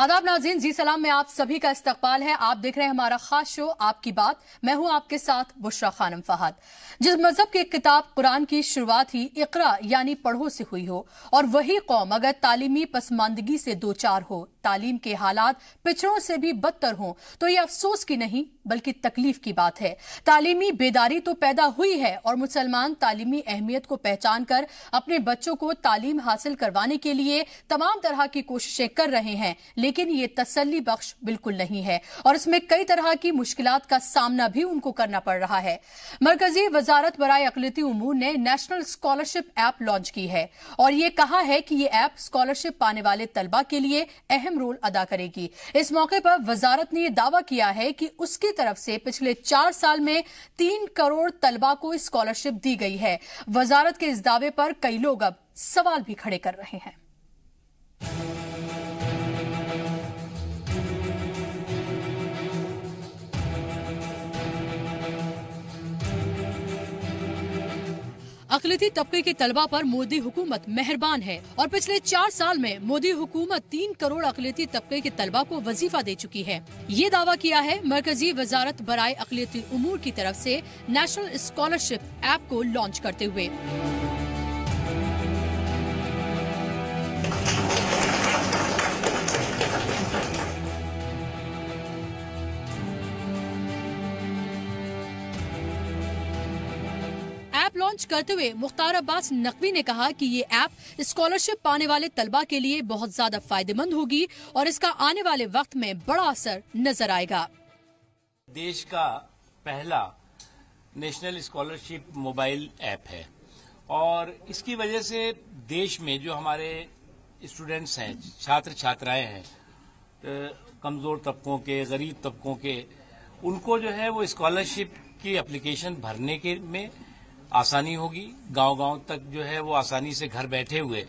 आदाब नाजीन जी सलाम में आप सभी का इस्तकबाल है आप देख रहे हैं हमारा खास शो आपकी बात मैं हूं आपके साथ बुशरा खानम फहद जिस मजहब की किताब कुरान की शुरुआत ही इकरा यानी पढ़ो से हुई हो और वही कौम अगर तालीमी पसमानदगी से दो चार हो तालीम के हालात पिछड़ों से भी बदतर हों तो ये अफसोस की नहीं बल्कि तकलीफ की बात है तालीमी बेदारी तो पैदा हुई है और मुसलमान तालीमी अहमियत को पहचान कर अपने बच्चों को तालीम हासिल करवाने के लिए तमाम तरह की कोशिशें कर रहे हैं लेकिन ये तसली बख्श बिल्कुल नहीं है और इसमें कई तरह की मुश्किल का सामना भी उनको करना पड़ रहा है मरकजी वजारत बरए अकलती उमूर ने नेशनल स्कॉलरशिप एप लॉन्च की है और ये कहा है कि ये ऐप स्कॉलरशिप पाने वाले तलबा के लिए अहम अहम रोल अदा करेगी इस मौके पर वजारत ने यह दावा किया है कि उसकी तरफ से पिछले चार साल में तीन करोड़ तलबा को स्कॉलरशिप दी गई है वजारत के इस दावे पर कई लोग अब सवाल भी खड़े कर रहे हैं अकलीती तबके के तलबा पर मोदी हुकूमत मेहरबान है और पिछले चार साल में मोदी हुकूमत तीन करोड़ अकलीती तबके के तलबा को वजीफा दे चुकी है ये दावा किया है मरकजी वजारत बरए अकलीती उमूर की तरफ ऐसी नेशनल स्कॉलरशिप ऐप को लॉन्च करते हुए लॉन्च करते हुए मुख्तार अब्बास नकवी ने कहा कि ये ऐप स्कॉलरशिप पाने वाले तलबा के लिए बहुत ज्यादा फायदेमंद होगी और इसका आने वाले वक्त में बड़ा असर नजर आएगा देश का पहला नेशनल स्कॉलरशिप मोबाइल ऐप है और इसकी वजह से देश में जो हमारे स्टूडेंट्स हैं छात्र छात्राएं हैं कमजोर तबकों के गरीब तबकों के उनको जो है वो स्कॉलरशिप की एप्लीकेशन भरने के में आसानी होगी गांव गांव तक जो है वो आसानी से घर बैठे हुए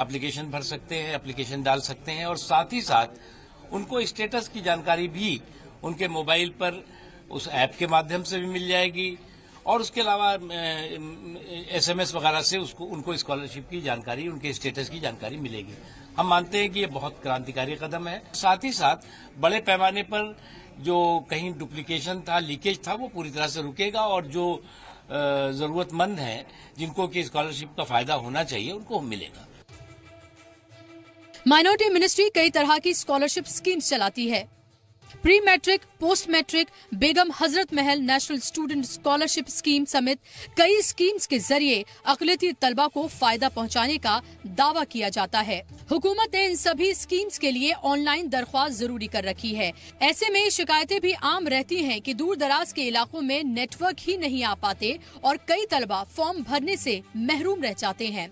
एप्लीकेशन भर सकते हैं एप्लीकेशन डाल सकते हैं और साथ ही साथ उनको स्टेटस की जानकारी भी उनके मोबाइल पर उस ऐप के माध्यम से भी मिल जाएगी और उसके अलावा एसएमएस वगैरह से उसको उनको स्कॉलरशिप की जानकारी उनके स्टेटस की जानकारी मिलेगी हम मानते हैं कि ये बहुत क्रांतिकारी कदम है साथ ही साथ बड़े पैमाने पर जो कहीं डुप्लीकेशन था लीकेज था वो पूरी तरह से रुकेगा और जो जरूरतमंद हैं जिनको कि स्कॉलरशिप का फायदा होना चाहिए उनको मिलेगा माइनॉरिटी मिनिस्ट्री कई तरह की स्कॉलरशिप स्कीम्स चलाती है pre matric post matric Begum Hazrat Mahal national student scholarship scheme समेत कई स्कीम्स के जरिए अकलती तलबा को फायदा पहुंचाने का दावा किया जाता है हुकूमत ने इन सभी स्कीम्स के लिए ऑनलाइन दरख्वास्त जरूरी कर रखी है ऐसे में शिकायतें भी आम रहती हैं कि दूर दराज के इलाकों में नेटवर्क ही नहीं आ पाते और कई तलबा फॉर्म भरने ऐसी महरूम रह जाते हैं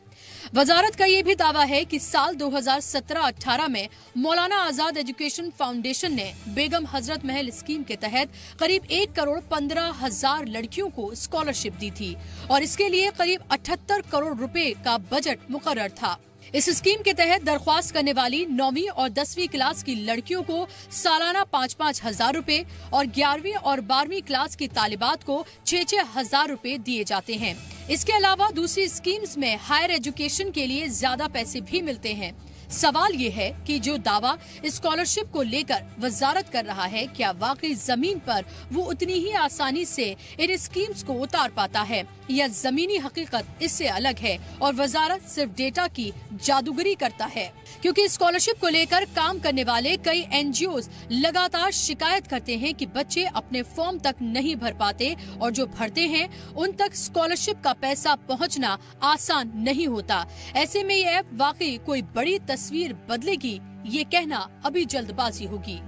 वजारत का ये भी दावा है कि साल 2017-18 में मौलाना आजाद एजुकेशन फाउंडेशन ने बेगम हजरत महल स्कीम के तहत करीब एक करोड़ पंद्रह हजार लड़कियों को स्कॉलरशिप दी थी और इसके लिए करीब अठहत्तर करोड़ रुपए का बजट मुकर था इस स्कीम के तहत दरख्वास्त करने वाली नौवीं और दसवीं क्लास की लड़कियों को सालाना पाँच पाँच हजार रूपए और ग्यारहवीं और बारहवीं क्लास की तालिबात को छह छह हजार रूपए दिए जाते हैं इसके अलावा दूसरी स्कीम्स में हायर एजुकेशन के लिए ज्यादा पैसे भी मिलते हैं सवाल ये है कि जो दावा स्कॉलरशिप को लेकर वजारत कर रहा है क्या वाकई जमीन पर वो उतनी ही आसानी से इन स्कीम्स को उतार पाता है या जमीनी हकीकत इससे अलग है और वजारत सिर्फ डेटा की जादूगरी करता है क्योंकि स्कॉलरशिप को लेकर काम करने वाले कई एनजीओ लगातार शिकायत करते हैं कि बच्चे अपने फॉर्म तक नहीं भर पाते और जो भरते हैं उन तक स्कॉलरशिप का पैसा पहुंचना आसान नहीं होता ऐसे में ये ऐप वाकई कोई बड़ी तस्वीर बदलेगी ये कहना अभी जल्दबाजी होगी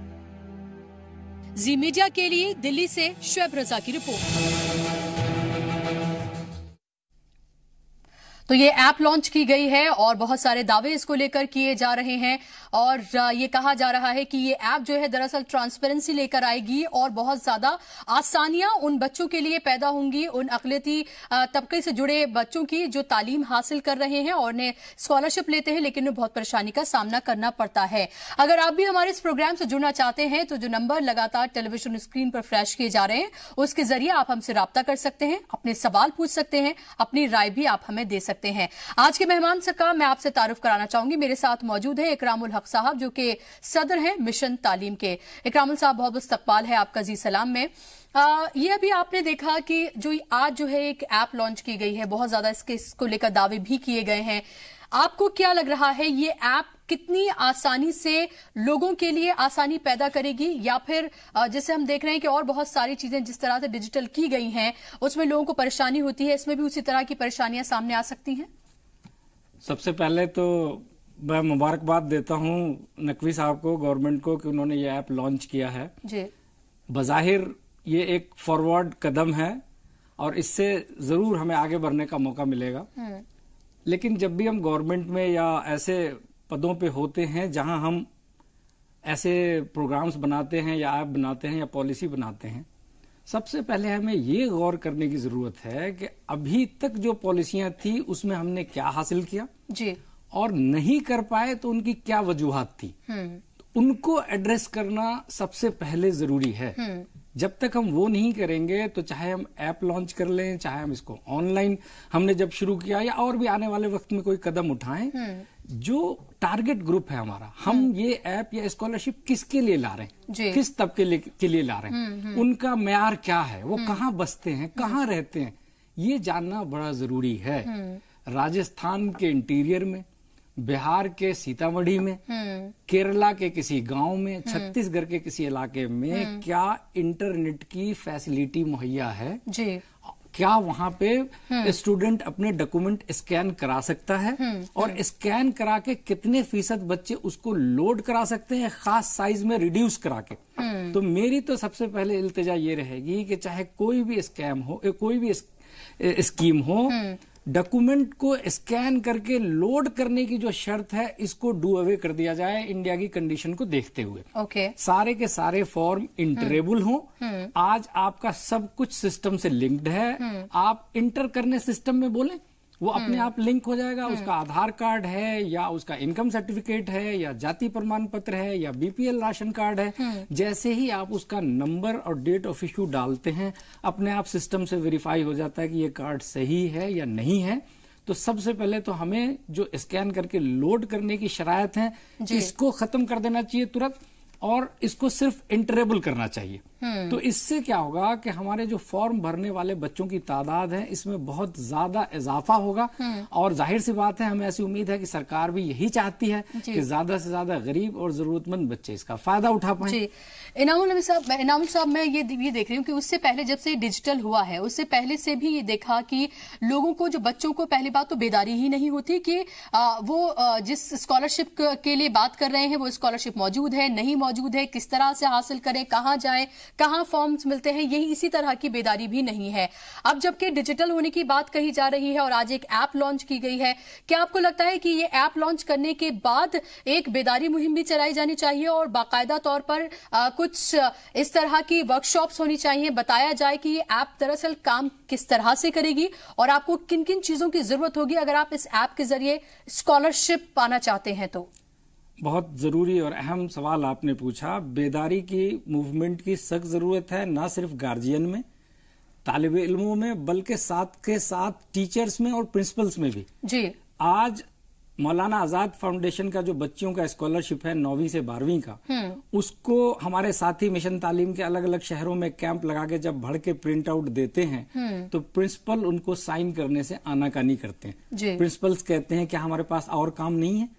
जी मीडिया के लिए दिल्ली से शुएब रजा की रिपोर्ट तो ये ऐप लॉन्च की गई है और बहुत सारे दावे इसको लेकर किए जा रहे हैं और ये कहा जा रहा है कि ये ऐप जो है दरअसल ट्रांसपेरेंसी लेकर आएगी और बहुत ज्यादा आसानियां उन बच्चों के लिए पैदा होंगी उन अकलेती तबके से जुड़े बच्चों की जो तालीम हासिल कर रहे हैं और उन्हें स्कॉलरशिप लेते हैं लेकिन उन्हें बहुत परेशानी का सामना करना पड़ता है अगर आप भी हमारे इस प्रोग्राम से जुड़ना चाहते हैं तो जो नंबर लगातार टेलीविजन स्क्रीन पर फ्लैश किए जा रहे हैं उसके जरिए आप हमसे रबता कर सकते हैं अपने सवाल पूछ सकते हैं अपनी राय भी आप हमें दे सकते हैं करते हैं आज के मेहमान से का मैं आपसे तारुफ कराना चाहूंगी मेरे साथ मौजूद है इकरामुल हक साहब जो कि सदर हैं मिशन तालीम के इकरामुल साहब बहुत इस्तकबाल है आपका जी सलाम में आ, ये अभी आपने देखा कि जो आज जो है एक ऐप लॉन्च की गई है बहुत ज्यादा इसके इसको लेकर दावे भी किए गए हैं आपको क्या लग रहा है ये ऐप कितनी आसानी से लोगों के लिए आसानी पैदा करेगी या फिर जैसे हम देख रहे हैं कि और बहुत सारी चीजें जिस तरह से डिजिटल की गई हैं उसमें लोगों को परेशानी होती है इसमें भी उसी तरह की परेशानियां सामने आ सकती हैं सबसे पहले तो मैं मुबारकबाद देता हूं नकवी साहब को गवर्नमेंट को कि उन्होंने ये ऐप लॉन्च किया है जी बज़ाहिर ये एक फॉरवर्ड कदम है और इससे जरूर हमें आगे बढ़ने का मौका मिलेगा हम्म। लेकिन जब भी हम गवर्नमेंट में या ऐसे पदों पे होते हैं जहां हम ऐसे प्रोग्राम्स बनाते हैं या ऐप बनाते हैं या पॉलिसी बनाते हैं सबसे पहले हमें ये गौर करने की जरूरत है कि अभी तक जो पॉलिसियां थी उसमें हमने क्या हासिल किया जी और नहीं कर पाए तो उनकी क्या वजूहत थी तो उनको एड्रेस करना सबसे पहले जरूरी है हम्म। जब तक हम वो नहीं करेंगे तो चाहे हम ऐप लॉन्च कर लें चाहे हम इसको ऑनलाइन हमने जब शुरू किया या और भी आने वाले वक्त में कोई कदम उठाएं हम्म। जो टारगेट ग्रुप है हमारा हम हम्म। ये ऐप या स्कॉलरशिप किसके लिए ला रहे हैं किस तबके लिए, के लिए ला रहे हैं हम्म, उनका मैार क्या है वो कहाँ बसते हैं कहाँ रहते हैं ये जानना बड़ा जरूरी है राजस्थान के इंटीरियर में बिहार के सीतामढ़ी में हम्म। केरला के किसी गांव में हम्म। छत्तीसगढ़ के किसी इलाके में हम्म। क्या इंटरनेट की फैसिलिटी मुहैया है जी क्या वहाँ पे स्टूडेंट अपने डॉक्यूमेंट स्कैन करा सकता है और स्कैन करा के कितने फीसद बच्चे उसको लोड करा सकते हैं खास साइज में रिड्यूस करा के तो मेरी तो सबसे पहले इल्तजा ये रहेगी कि चाहे कोई भी स्कैम हो कोई भी स्कीम हो डॉक्यूमेंट को स्कैन करके लोड करने की जो शर्त है इसको डू अवे कर दिया जाए इंडिया की कंडीशन को देखते हुए ओके okay. सारे के सारे फॉर्म इंटरेबल हम्म। हो हम्म। आज आपका सब कुछ सिस्टम से लिंक्ड है हम्म। आप इंटर करने सिस्टम में बोले वो हम्म। अपने आप लिंक हो जाएगा हम्म। उसका आधार कार्ड है या उसका इनकम सर्टिफिकेट है या जाति प्रमाण पत्र है या बीपीएल राशन कार्ड है हम्म। जैसे ही आप उसका नंबर और डेट ऑफ इश्यू डालते हैं अपने आप सिस्टम से वेरीफाई हो जाता है कि ये कार्ड सही है या नहीं है तो सबसे पहले तो हमें जो स्कैन करके लोड करने की शरायत है इसको खत्म कर देना चाहिए तुरंत और इसको सिर्फ इंटरेबल करना चाहिए हम्म। तो इससे क्या होगा कि हमारे जो फॉर्म भरने वाले बच्चों की तादाद है इसमें बहुत ज्यादा इजाफा होगा हम्म। और जाहिर सी बात है हमें ऐसी उम्मीद है कि सरकार भी यही चाहती है कि ज्यादा से ज्यादा गरीब और जरूरतमंद बच्चे इसका फायदा उठा पाए इनामुल नबी साहब इनामुल साहब मैं ये ये देख रही हूँ कि उससे पहले जब से डिजिटल हुआ है उससे पहले से भी ये देखा कि लोगों को जो बच्चों को पहली बात तो बेदारी ही नहीं होती कि वो जिस स्कॉलरशिप के लिए बात कर रहे हैं वो स्कॉलरशिप मौजूद है नहीं मौजूद है किस तरह से हासिल करें कहाँ जाए कहाँ फॉर्म्स मिलते हैं यही इसी तरह की बेदारी भी नहीं है अब जबकि डिजिटल होने की बात कही जा रही है और आज एक ऐप लॉन्च की गई है क्या आपको लगता है कि ये ऐप लॉन्च करने के बाद एक बेदारी मुहिम भी चलाई जानी चाहिए और बाकायदा तौर पर आ, कुछ इस तरह की वर्कशॉप्स होनी चाहिए बताया जाए कि ये ऐप दरअसल काम किस तरह से करेगी और आपको किन किन चीजों की जरूरत होगी अगर आप इस ऐप के जरिए स्कॉलरशिप पाना चाहते हैं तो बहुत ज़रूरी और अहम सवाल आपने पूछा बेदारी की मूवमेंट की सख्त ज़रूरत है ना सिर्फ गार्जियन में तालब इलमों में बल्कि साथ के साथ टीचर्स में और प्रिंसिपल्स में भी जी आज मौलाना आजाद फाउंडेशन का जो बच्चियों का स्कॉलरशिप है नौवीं से बारहवीं का हम्म। उसको हमारे साथी मिशन तालीम के अलग अलग शहरों में कैंप लगा के जब भर के प्रिंट आउट देते हैं हम्म। तो प्रिंसिपल उनको साइन करने से आनाकानी करते हैं प्रिंसिपल्स कहते हैं कि हमारे पास और काम नहीं है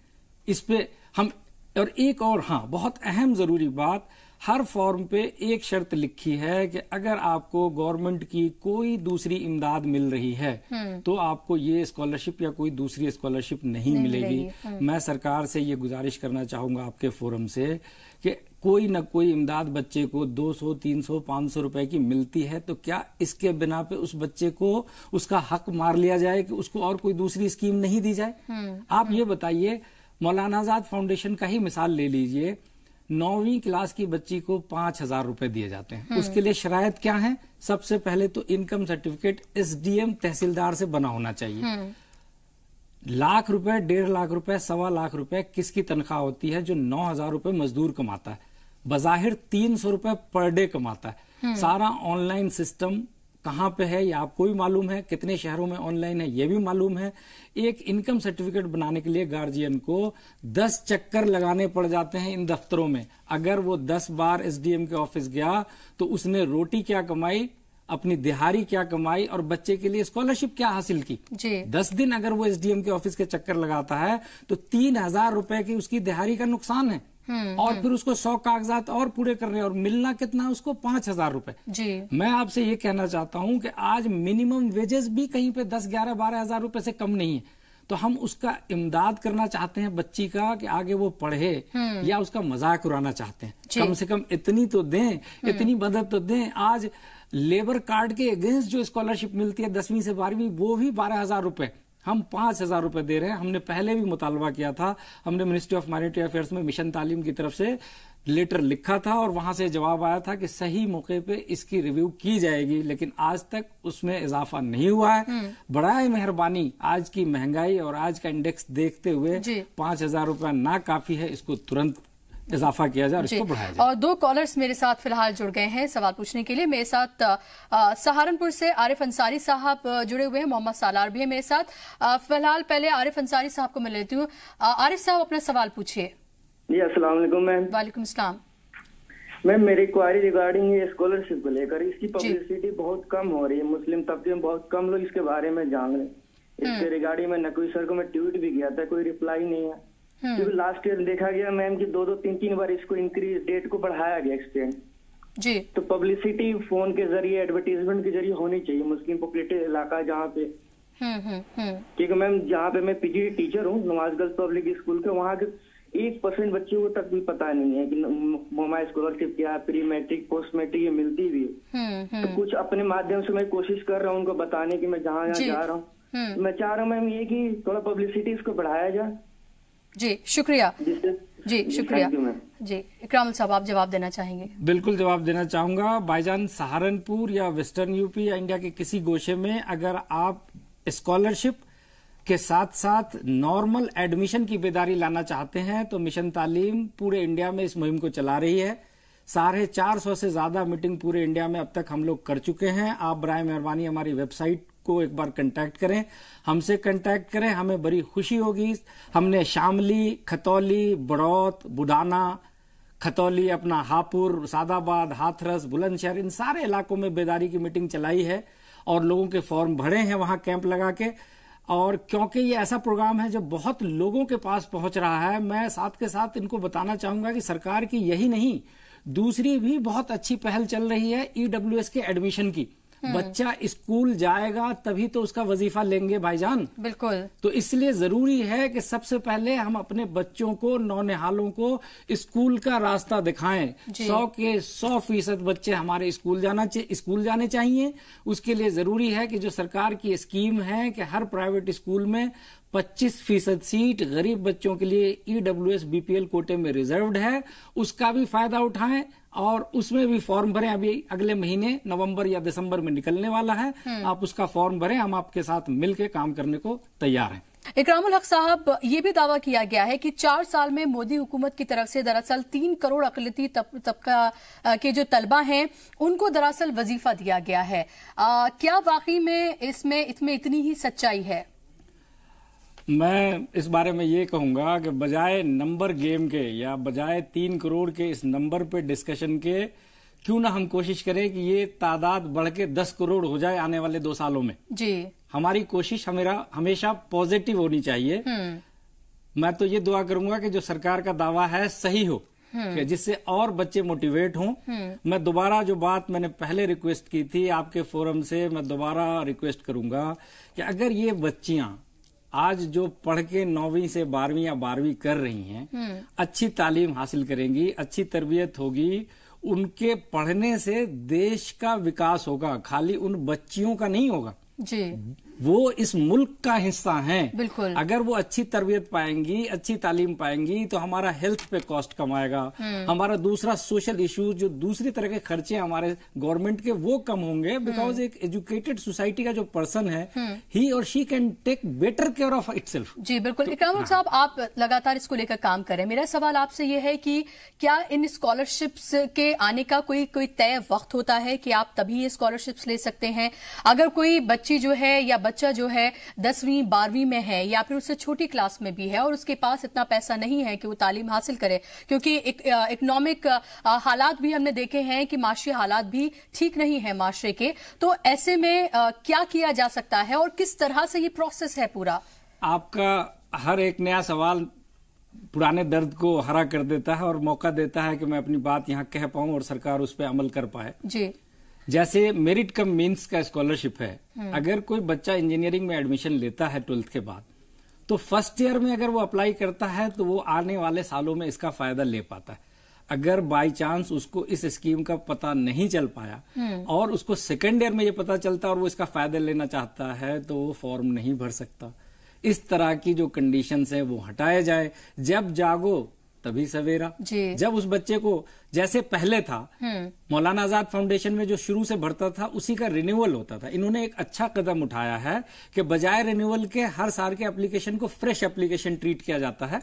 इस पे हम और एक और हाँ बहुत अहम ज़रूरी बात हर फॉर्म पे एक शर्त लिखी है कि अगर आपको गवर्नमेंट की कोई दूसरी इमदाद मिल रही है हम्म। तो आपको ये स्कॉलरशिप या कोई दूसरी स्कॉलरशिप नहीं, नहीं मिलेगी मैं हम्म। सरकार से ये गुजारिश करना चाहूंगा आपके फोरम से कि कोई ना कोई इमदाद बच्चे को 200, 300, 500 रुपए की मिलती है तो क्या इसके बिना पे उस बच्चे को उसका हक मार लिया जाए कि उसको और कोई दूसरी स्कीम नहीं दी जाए हम्म। आप ये बताइए मौलाना आजाद फाउंडेशन का ही मिसाल ले लीजिए नौवीं क्लास की बच्ची को पांच हजार रूपए दिए जाते हैं उसके लिए शराय क्या है सबसे पहले तो इनकम सर्टिफिकेट एसडीएम तहसीलदार से बना होना चाहिए हम्म। लाख रुपए डेढ़ लाख रुपए सवा लाख रुपए किसकी तनख्वाह होती है जो नौ हजार रुपए मजदूर कमाता है बाहिर तीन सौ रुपए पर डे कमाता है हम्म। सारा ऑनलाइन सिस्टम कहाँ पे है या आपको भी मालूम है कितने शहरों में ऑनलाइन है यह भी मालूम है एक इनकम सर्टिफिकेट बनाने के लिए गार्जियन को 10 चक्कर लगाने पड़ जाते हैं इन दफ्तरों में अगर वो 10 बार एसडीएम के ऑफिस गया तो उसने रोटी क्या कमाई अपनी दिहाड़ी क्या कमाई और बच्चे के लिए स्कॉलरशिप क्या हासिल की जी। दस दिन अगर वो एसडीएम के ऑफिस के चक्कर लगाता है तो तीन हजार रुपए की उसकी दिहाड़ी का नुकसान है हम्म, और हम्म। फिर उसको सौ कागजात और पूरे करने और मिलना कितना उसको पांच हजार रूपए मैं आपसे ये कहना चाहता हूँ कि आज मिनिमम वेजेस भी कहीं पे दस ग्यारह बारह हजार रूपए से कम नहीं है तो हम उसका इमदाद करना चाहते हैं बच्ची का कि आगे वो पढ़े हम्म। या उसका मजाक उड़ाना चाहते हैं कम से कम इतनी तो दें इतनी मदद तो दें आज लेबर कार्ड के अगेंस्ट जो स्कॉलरशिप मिलती है दसवीं से बारहवीं वो भी बारह हजार रूपये हम पांच हजार रुपए दे रहे हैं हमने पहले भी मुतालबा किया था हमने मिनिस्ट्री ऑफ माइनॉरिटी अफेयर्स में मिशन तालीम की तरफ से लेटर लिखा था और वहां से जवाब आया था कि सही मौके पे इसकी रिव्यू की जाएगी लेकिन आज तक उसमें इजाफा नहीं हुआ है हम्म। बड़ा ही मेहरबानी आज की महंगाई और आज का इंडेक्स देखते हुए पांच हजार रुपया ना काफी है इसको तुरंत इजाफा किया जाए और इसको बढ़ाया जाए और दो कॉलर्स मेरे साथ फिलहाल जुड़ गए हैं सवाल पूछने के लिए मेरे साथ सहारनपुर से आरिफ अंसारी साहब जुड़े हुए हैं मोहम्मद सालार भी है मेरे साथ फिलहाल पहले आरिफ अंसारी साहब को मैं लेती हूँ आरिफ साहब अपना सवाल पूछिए जी अस्सलाम वालेकुम मैम वालेकुम सलाम मैम मेरी क्वारी रिगार्डिंग ये स्कॉलरशिप को लेकर इसकी पब्लिसिटी बहुत कम हो रही है मुस्लिम तबके में बहुत कम लोग इसके बारे में जान रहे हैं हम्म। इसके रिगार्डिंग में नकवी सर को मैं ट्वीट भी किया था कोई रिप्लाई नहीं है क्योंकि लास्ट ईयर देखा गया मैम कि दो दो तीन तीन बार इसको इंक्रीज डेट को बढ़ाया गया एक्सटेंड जी तो पब्लिसिटी फोन के जरिए एडवर्टीजमेंट के जरिए होनी चाहिए मुस्लिम पॉपुलेटेड इलाका जहाँ पे hmm, hmm, hmm. क्योंकि मैम जहाँ पे मैं पीजी टीचर हूँ नवाजगंज पब्लिक स्कूल के वहाँ के एक परसेंट बच्चों को तक भी पता नहीं है कि मोमा स्कॉलरशिप क्या है प्री मैट्रिक पोस्ट मैट्रिक ये मिलती भी है तो कुछ अपने माध्यम से मैं कोशिश कर रहा हूँ उनको बताने की मैं जहाँ जहाँ जा रहा हूँ मैं चाह रहा हूँ मैम ये कि थोड़ा पब्लिसिटी इसको बढ़ाया जाए जी शुक्रिया जी शुक्रिया जी इकराम साहब आप जवाब देना चाहेंगे बिल्कुल जवाब देना चाहूंगा बाईजान सहारनपुर या वेस्टर्न यूपी या इंडिया के किसी गोशे में अगर आप स्कॉलरशिप के साथ साथ नॉर्मल एडमिशन की बेदारी लाना चाहते हैं तो मिशन तालीम पूरे इंडिया में इस मुहिम को चला रही है साढ़े चार सौ से ज्यादा मीटिंग पूरे इंडिया में अब तक हम लोग कर चुके हैं आप बरए मेहरबानी हमारी वेबसाइट को एक बार कांटेक्ट करें हमसे कांटेक्ट करें हमें बड़ी खुशी होगी हमने शामली खतौली बड़ौत बुडाना खतौली अपना हापुर सादाबाद हाथरस बुलंदशहर इन सारे इलाकों में बेदारी की मीटिंग चलाई है और लोगों के फॉर्म भरे हैं वहां कैंप लगा के और क्योंकि ये ऐसा प्रोग्राम है जो बहुत लोगों के पास पहुंच रहा है मैं साथ के साथ इनको बताना चाहूंगा कि सरकार की यही नहीं दूसरी भी बहुत अच्छी पहल चल रही है ईडब्ल्यूएस e के एडमिशन की हम्म। बच्चा स्कूल जाएगा तभी तो उसका वजीफा लेंगे भाईजान बिल्कुल तो इसलिए जरूरी है कि सबसे पहले हम अपने बच्चों को नौनिहालों को स्कूल का रास्ता दिखाएं सौ के सौ फीसद बच्चे हमारे स्कूल जाना स्कूल जाने चाहिए उसके लिए जरूरी है कि जो सरकार की स्कीम है कि हर प्राइवेट स्कूल में 25 फीसद सीट गरीब बच्चों के लिए ईडब्ल्यूएस e बीपीएल कोटे में रिजर्व है उसका भी फायदा उठाएं और उसमें भी फॉर्म भरें अभी अगले महीने नवंबर या दिसंबर में निकलने वाला है हम्म। आप उसका फॉर्म भरें हम आपके साथ मिलकर काम करने को तैयार हैं इकराम हक साहब ये भी दावा किया गया है कि चार साल में मोदी हुकूमत की तरफ से दरअसल तीन करोड़ अकलती तबका के जो तलबा हैं उनको दरअसल वजीफा दिया गया है आ, क्या वाकई में इसमें इतनी ही सच्चाई है मैं इस बारे में ये कहूँगा कि बजाय नंबर गेम के या बजाय तीन करोड़ के इस नंबर पे डिस्कशन के क्यों ना हम कोशिश करें कि ये तादाद बढ़ के दस करोड़ हो जाए आने वाले दो सालों में जी हमारी कोशिश हमेरा हमेशा पॉजिटिव होनी चाहिए हम्म। मैं तो ये दुआ करूंगा कि जो सरकार का दावा है सही हो हम्म। कि जिससे और बच्चे मोटिवेट हों हम्म। मैं दोबारा जो बात मैंने पहले रिक्वेस्ट की थी आपके फोरम से मैं दोबारा रिक्वेस्ट करूंगा कि अगर ये बच्चियां आज जो पढ़ के नौवीं से बारहवीं या बारहवीं कर रही हैं हम्म। अच्छी तालीम हासिल करेंगी अच्छी तरबियत होगी उनके पढ़ने से देश का विकास होगा खाली उन बच्चियों का नहीं होगा जी वो इस मुल्क का हिस्सा हैं बिल्कुल अगर वो अच्छी तरबियत पाएंगी अच्छी तालीम पाएंगी तो हमारा हेल्थ पे कॉस्ट कम आएगा हमारा दूसरा सोशल इश्यूज जो दूसरी तरह के खर्चे हमारे गवर्नमेंट के वो कम होंगे बिकॉज हम्म। एक एजुकेटेड सोसाइटी का जो पर्सन है ही और she can take better care of it जी बिल्कुल तो, साहब हाँ। आप लगातार इसको लेकर काम करें मेरा सवाल आपसे यह है कि क्या इन स्कॉलरशिप के आने का कोई कोई तय वक्त होता है कि आप तभी ये स्कॉलरशिप्स ले सकते हैं अगर कोई बच्ची जो है या बच्चा जो है दसवीं बारहवीं में है या फिर उससे छोटी क्लास में भी है और उसके पास इतना पैसा नहीं है कि वो तालीम हासिल करे क्योंकि इकोनॉमिक हालात भी हमने देखे हैं कि माशी हालात भी ठीक नहीं है माशरे के तो ऐसे में क्या किया जा सकता है और किस तरह से ये प्रोसेस है पूरा आपका हर एक नया सवाल पुराने दर्द को हरा कर देता है और मौका देता है कि मैं अपनी बात यहाँ कह पाऊँ और सरकार उस पर अमल कर पाए जी जैसे मेरिट कम मीन्स का स्कॉलरशिप है हम्म। अगर कोई बच्चा इंजीनियरिंग में एडमिशन लेता है ट्वेल्थ के बाद तो फर्स्ट ईयर में अगर वो अप्लाई करता है तो वो आने वाले सालों में इसका फायदा ले पाता है अगर बाय चांस उसको इस स्कीम का पता नहीं चल पाया हम्म। और उसको सेकेंड ईयर में ये पता चलता और वो इसका फायदा लेना चाहता है तो वो फॉर्म नहीं भर सकता इस तरह की जो कंडीशन है वो हटाया जाए जब जागो तभी सवेरा जब उस बच्चे को जैसे पहले था हम्म। मौलाना आजाद फाउंडेशन में जो शुरू से भरता था उसी का रिन्यूअल होता था इन्होंने एक अच्छा कदम उठाया है कि बजाय रिन्यूअल के हर साल के एप्लीकेशन को फ्रेश एप्लीकेशन ट्रीट किया जाता है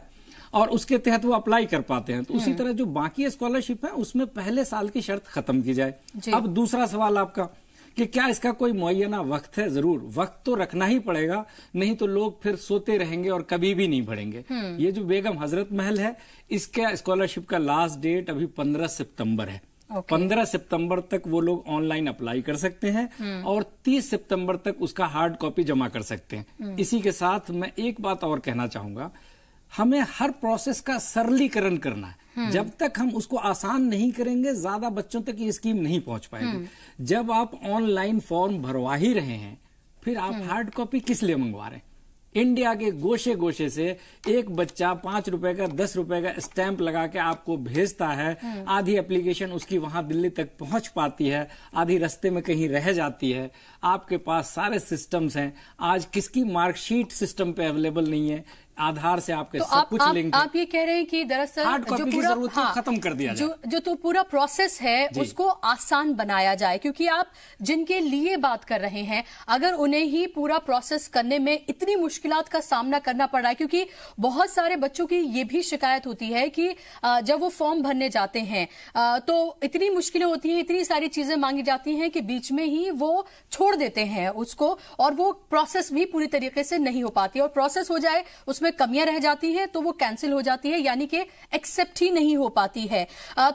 और उसके तहत वो अप्लाई कर पाते हैं तो उसी हम्म। तरह जो बाकी स्कॉलरशिप है उसमें पहले साल की शर्त खत्म की जाए अब दूसरा सवाल आपका कि क्या इसका कोई मुना वक्त है जरूर वक्त तो रखना ही पड़ेगा नहीं तो लोग फिर सोते रहेंगे और कभी भी नहीं बढ़ेंगे हम्म। ये जो बेगम हजरत महल है इसका स्कॉलरशिप का लास्ट डेट अभी पंद्रह सितंबर है पंद्रह okay. सितंबर तक वो लोग ऑनलाइन अप्लाई कर सकते हैं हम्म। और तीस सितंबर तक उसका हार्ड कॉपी जमा कर सकते हैं हम्म। इसी के साथ मैं एक बात और कहना चाहूंगा हमें हर प्रोसेस का सरलीकरण करना है हम्म। जब तक हम उसको आसान नहीं करेंगे ज्यादा बच्चों तक ये स्कीम नहीं पहुंच पाएगी हम्म। जब आप ऑनलाइन फॉर्म भरवा ही रहे हैं फिर आप हार्ड हम्म। कॉपी किस लिए मंगवा रहे हैं इंडिया के गोशे गोशे से एक बच्चा पांच रुपए का दस रुपए का स्टैंप लगा के आपको भेजता है आधी एप्लीकेशन उसकी वहां दिल्ली तक पहुंच पाती है आधी रस्ते में कहीं रह जाती है आपके पास सारे सिस्टम्स हैं आज किसकी मार्कशीट सिस्टम पे अवेलेबल नहीं है आधार से आपके तो सब आप, कुछ आप, लेंगे आप ये कह रहे हैं कि दरअसल जो पूरा हाँ, खत्म कर दिया जो जो तो पूरा प्रोसेस है उसको आसान बनाया जाए क्योंकि आप जिनके लिए बात कर रहे हैं अगर उन्हें ही पूरा प्रोसेस करने में इतनी मुश्किल का सामना करना पड़ रहा है क्योंकि बहुत सारे बच्चों की ये भी शिकायत होती है कि जब वो फॉर्म भरने जाते हैं तो इतनी मुश्किलें होती हैं इतनी सारी चीजें मांगी जाती हैं कि बीच में ही वो छोड़ देते हैं उसको और वो प्रोसेस भी पूरी तरीके से नहीं हो पाती और प्रोसेस हो जाए उसमें उसमें कमियां रह जाती हैं तो वो कैंसिल हो जाती है यानी कि एक्सेप्ट ही नहीं हो पाती है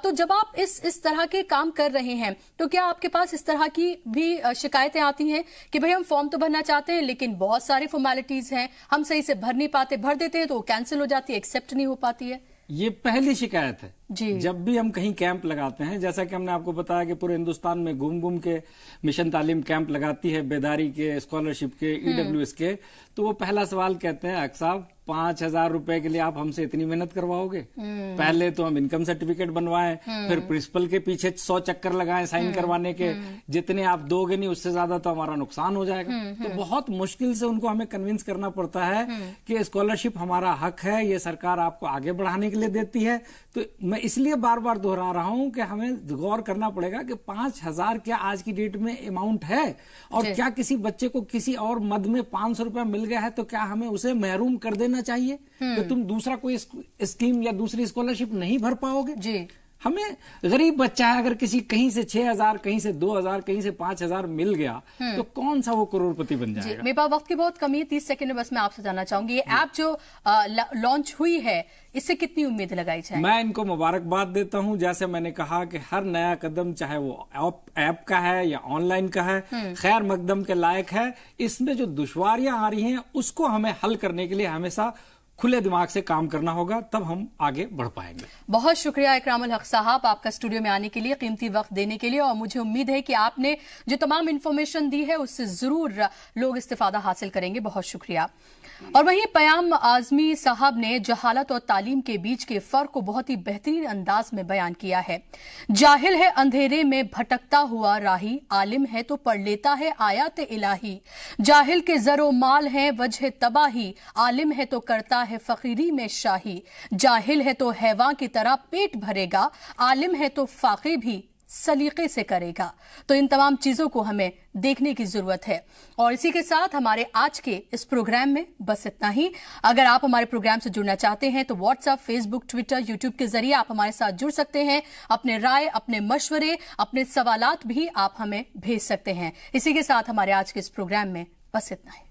तो जब आप इस इस तरह के काम कर रहे हैं तो क्या आपके पास इस तरह की भी शिकायतें आती हैं कि भाई हम फॉर्म तो भरना चाहते हैं लेकिन बहुत सारी फॉर्मेलिटीज हैं हम सही से भर नहीं पाते भर देते हैं तो वो कैंसिल हो जाती है एक्सेप्ट नहीं हो पाती है ये पहली शिकायत है जी जब भी हम कहीं कैंप लगाते हैं जैसा कि हमने आपको बताया कि पूरे हिंदुस्तान में घूम घूम के मिशन तालीम कैंप लगाती है बेदारी के स्कॉलरशिप के ईडब्ल्यू हम्म। e के तो वो पहला सवाल कहते हैं अक साहब पांच हजार रूपए के लिए आप हमसे इतनी मेहनत करवाओगे हम्म। पहले तो हम इनकम सर्टिफिकेट बनवाएं हम्म। फिर प्रिंसिपल के पीछे सौ चक्कर लगाए साइन करवाने के जितने आप दोगे नहीं उससे ज्यादा तो हमारा नुकसान हो जाएगा तो बहुत मुश्किल से उनको हमें कन्विंस करना पड़ता है कि स्कॉलरशिप हमारा हक है ये सरकार आपको आगे बढ़ाने के लिए देती है तो मैं मैं इसलिए बार बार दोहरा रहा हूं कि हमें गौर करना पड़ेगा कि पांच हजार क्या आज की डेट में अमाउंट है और क्या किसी बच्चे को किसी और मद में पांच सौ रुपया मिल गया है तो क्या हमें उसे महरूम कर देना चाहिए कि हम्म। तुम दूसरा कोई स्कीम या दूसरी स्कॉलरशिप नहीं भर पाओगे जी हमें गरीब बच्चा है अगर किसी कहीं से छह हजार कहीं से दो हजार कहीं से पांच हजार मिल गया हम्म। तो कौन सा वो करोड़पति बन जाएगा मेरे पास वक्त की बहुत कमी है तीस सेकंड में बस मैं आपसे जानना चाहूंगी ये ऐप जो लॉन्च हुई है इससे कितनी उम्मीद लगाई जाए मैं इनको मुबारकबाद देता हूं जैसे मैंने कहा कि हर नया कदम चाहे वो ऐप का है या ऑनलाइन का है हम्म। खैर मकदम के लायक है इसमें जो दुश्वारियां आ रही हैं उसको हमें हल करने के लिए हमेशा खुले दिमाग से काम करना होगा तब हम आगे बढ़ पाएंगे बहुत शुक्रिया इकराम हक साहब आपका स्टूडियो में आने के लिए कीमती वक्त देने के लिए और मुझे उम्मीद है कि आपने जो तमाम इन्फॉर्मेशन दी है उससे जरूर लोग इस्तीफादा हासिल करेंगे बहुत शुक्रिया और वहीं पयाम आजमी साहब ने जहालत और तालीम के बीच के फर्क को बहुत ही बेहतरीन अंदाज में बयान किया है जाहिल है अंधेरे में भटकता हुआ राही आलिम है तो पढ़ लेता है आयात इलाही जाहिल के जरो माल है वजह तबाही आलिम है तो करता है फकीरी में शाही जाहिल है तो हैवा की तरह पेट भरेगा आलिम है तो फाके भी सलीके से करेगा तो इन तमाम चीजों को हमें देखने की जरूरत है और इसी के साथ हमारे आज के इस प्रोग्राम में बस इतना ही अगर आप हमारे प्रोग्राम से जुड़ना चाहते हैं तो व्हाट्सएप फेसबुक ट्विटर यूट्यूब के जरिए आप हमारे साथ जुड़ सकते हैं अपने राय अपने मशवरे अपने सवालत भी आप हमें भेज सकते हैं इसी के साथ हमारे आज के इस प्रोग्राम में बस इतना ही